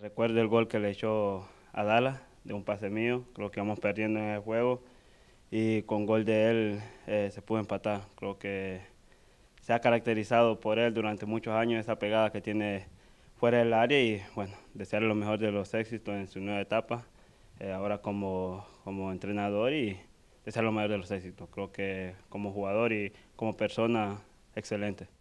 Recuerdo el gol que le echó a Dala de un pase mío, creo que vamos perdiendo en el juego y con gol de él eh, se pudo empatar. Creo que se ha caracterizado por él durante muchos años esa pegada que tiene fuera del área y bueno, desearle lo mejor de los éxitos en su nueva etapa, eh, ahora como, como entrenador y desearle lo mejor de los éxitos. Creo que como jugador y como persona, excelente.